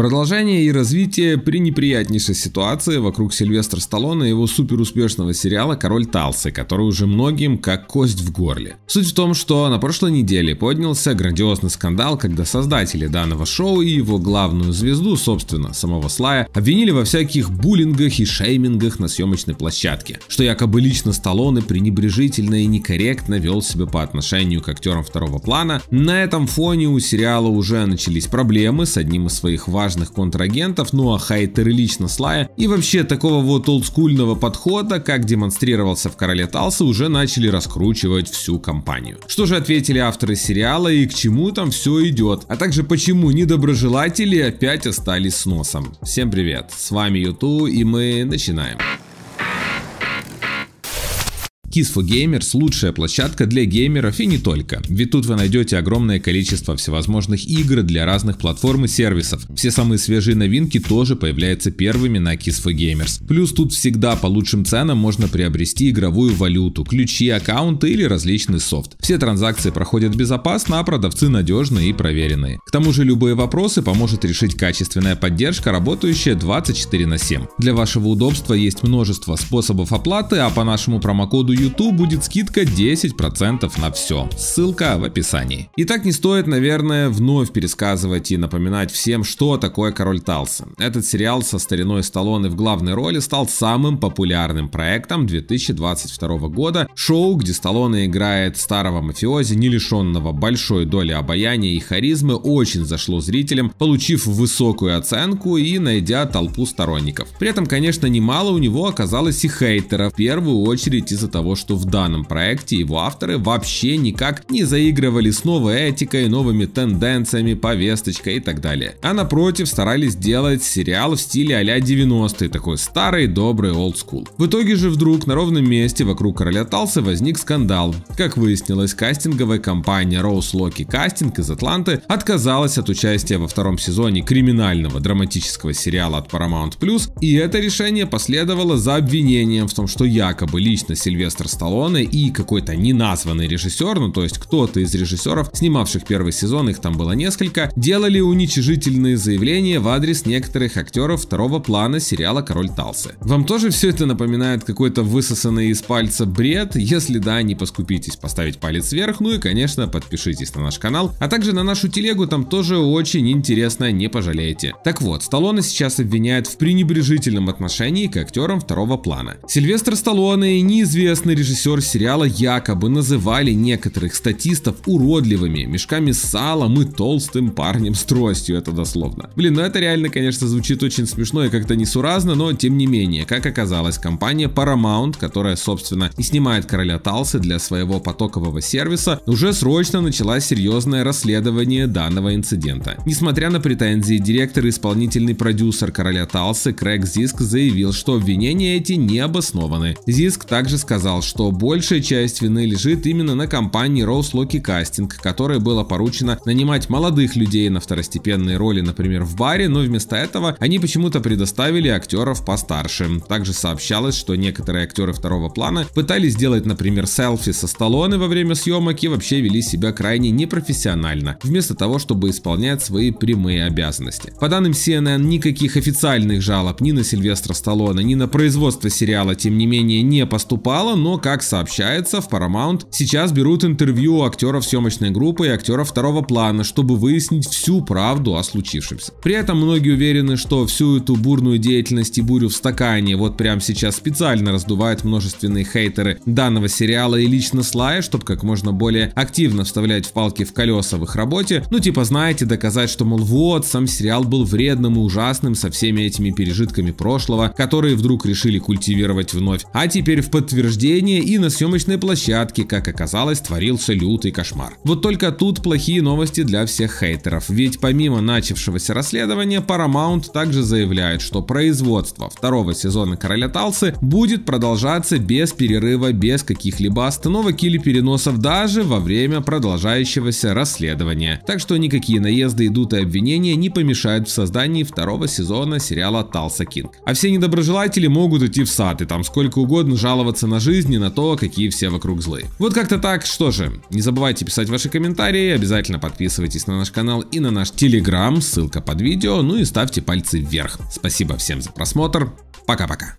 Продолжение и развитие при неприятнейшей ситуации вокруг Сильвестра Сталлоне и его суперуспешного сериала «Король Талсы», который уже многим как кость в горле. Суть в том, что на прошлой неделе поднялся грандиозный скандал, когда создатели данного шоу и его главную звезду, собственно, самого Слая, обвинили во всяких буллингах и шеймингах на съемочной площадке, что якобы лично Сталлоне пренебрежительно и некорректно вел себя по отношению к актерам второго плана. На этом фоне у сериала уже начались проблемы с одним из своих важных разных контрагентов, ну а хайтеры лично Слая и вообще такого вот олдскульного подхода, как демонстрировался в Короле Талса, уже начали раскручивать всю компанию. Что же ответили авторы сериала и к чему там все идет, а также почему недоброжелатели опять остались с носом. Всем привет, с вами Юту и мы начинаем. Kiss for Gamers – лучшая площадка для геймеров и не только, ведь тут вы найдете огромное количество всевозможных игр для разных платформ и сервисов. Все самые свежие новинки тоже появляются первыми на Kiss for Gamers. Плюс тут всегда по лучшим ценам можно приобрести игровую валюту, ключи, аккаунты или различный софт. Все транзакции проходят безопасно, а продавцы надежные и проверенные. К тому же любые вопросы поможет решить качественная поддержка, работающая 24 на 7. Для вашего удобства есть множество способов оплаты, а по нашему промокоду YouTube будет скидка 10% на все. Ссылка в описании. Итак, не стоит, наверное, вновь пересказывать и напоминать всем, что такое Король Талсон. Этот сериал со стариной Сталлоне в главной роли стал самым популярным проектом 2022 года. Шоу, где Сталлоне играет старого мафиози, не лишенного большой доли обаяния и харизмы, очень зашло зрителям, получив высокую оценку и найдя толпу сторонников. При этом, конечно, немало у него оказалось и хейтеров, в первую очередь из-за того, того, что в данном проекте его авторы вообще никак не заигрывали с новой этикой, новыми тенденциями, повесточкой и так далее. А напротив, старались делать сериал в стиле а-ля 90-е, такой старый добрый old school. В итоге же вдруг на ровном месте вокруг короля Талса возник скандал. Как выяснилось, кастинговая компания Rose Loki Casting из Атланты отказалась от участия во втором сезоне криминального драматического сериала от Paramount+, и это решение последовало за обвинением в том, что якобы лично Сильвестр Сильвестр Сталлоне и какой-то неназванный режиссер, ну то есть кто-то из режиссеров, снимавших первый сезон, их там было несколько, делали уничижительные заявления в адрес некоторых актеров второго плана сериала «Король Талсы». Вам тоже все это напоминает какой-то высосанный из пальца бред? Если да, не поскупитесь поставить палец вверх, ну и, конечно, подпишитесь на наш канал, а также на нашу телегу, там тоже очень интересно, не пожалеете. Так вот, Сталлоне сейчас обвиняют в пренебрежительном отношении к актерам второго плана. Сильвестр Сталлоне неизвестный известный режиссер сериала якобы называли некоторых статистов уродливыми, мешками с салом и толстым парнем с тростью, это дословно. Блин, ну это реально, конечно, звучит очень смешно и как-то несуразно, но тем не менее, как оказалось, компания Paramount, которая, собственно, и снимает короля Талсы для своего потокового сервиса, уже срочно начала серьезное расследование данного инцидента. Несмотря на претензии, директор и исполнительный продюсер короля Талсы Крэг Зиск заявил, что обвинения эти не обоснованы. Зиск также сказал, признал, что большая часть вины лежит именно на компании Rose Loki Casting, которой было поручено нанимать молодых людей на второстепенные роли, например, в баре, но вместо этого они почему-то предоставили актеров постарше. Также сообщалось, что некоторые актеры второго плана пытались сделать, например, селфи со Сталлоне во время съемок и вообще вели себя крайне непрофессионально, вместо того, чтобы исполнять свои прямые обязанности. По данным CNN, никаких официальных жалоб ни на Сильвестра Сталлоне, ни на производство сериала, тем не менее, не поступало, но но, как сообщается, в Paramount сейчас берут интервью у актеров съемочной группы и актеров второго плана, чтобы выяснить всю правду о случившемся. При этом многие уверены, что всю эту бурную деятельность и бурю в стакане вот прямо сейчас специально раздувают множественные хейтеры данного сериала и лично Слая, чтобы как можно более активно вставлять в палки в колеса в их работе, ну типа знаете, доказать, что мол вот, сам сериал был вредным и ужасным со всеми этими пережитками прошлого, которые вдруг решили культивировать вновь. А теперь в подтверждение выступление и на съемочной площадке, как оказалось, творился лютый кошмар. Вот только тут плохие новости для всех хейтеров, ведь помимо начавшегося расследования, Paramount также заявляет, что производство второго сезона Короля Талсы будет продолжаться без перерыва, без каких-либо остановок или переносов даже во время продолжающегося расследования. Так что никакие наезды, идут и обвинения не помешают в создании второго сезона сериала Талса Кинг. А все недоброжелатели могут идти в сад и там сколько угодно жаловаться на жизнь жизни на то, какие все вокруг злые. Вот как-то так, что же, не забывайте писать ваши комментарии, обязательно подписывайтесь на наш канал и на наш телеграм, ссылка под видео, ну и ставьте пальцы вверх. Спасибо всем за просмотр, пока-пока.